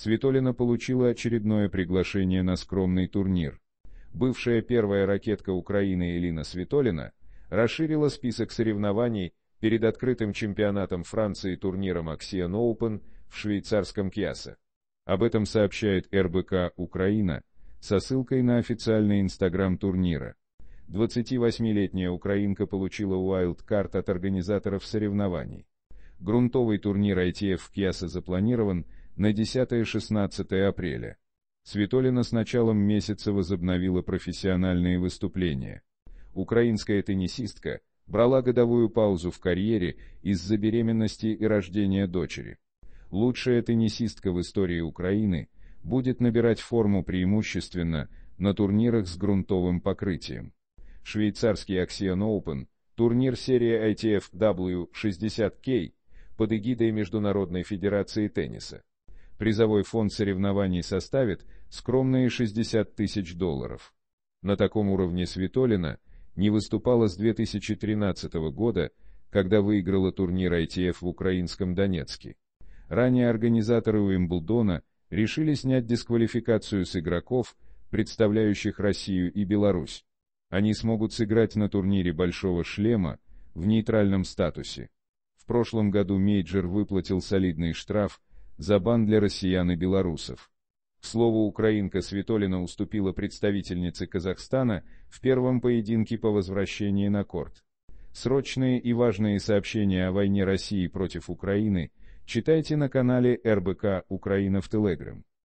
Светолина получила очередное приглашение на скромный турнир. Бывшая первая ракетка Украины Элина Светолина расширила список соревнований перед открытым чемпионатом Франции турниром Аксиан Оупен в швейцарском Кьясе. Об этом сообщает РБК «Украина» со ссылкой на официальный инстаграм турнира. 28-летняя украинка получила уайлд-карт от организаторов соревнований. Грунтовый турнир ITF в Кьясе запланирован – на 10-16 апреля. Светолина с началом месяца возобновила профессиональные выступления. Украинская теннисистка брала годовую паузу в карьере из-за беременности и рождения дочери. Лучшая теннисистка в истории Украины будет набирать форму преимущественно на турнирах с грунтовым покрытием. Швейцарский Axion Open, турнир серии ITF w 60K под эгидой Международной Федерации Тенниса призовой фонд соревнований составит скромные 60 тысяч долларов. На таком уровне Светолина не выступала с 2013 года, когда выиграла турнир ITF в украинском Донецке. Ранее организаторы Уимблдона решили снять дисквалификацию с игроков, представляющих Россию и Беларусь. Они смогут сыграть на турнире «Большого шлема» в нейтральном статусе. В прошлом году Мейджер выплатил солидный штраф Забан для россиян и белорусов. К слову, украинка Светолина уступила представительнице Казахстана в первом поединке по возвращении на корт. Срочные и важные сообщения о войне России против Украины читайте на канале РБК «Украина» в Телеграм.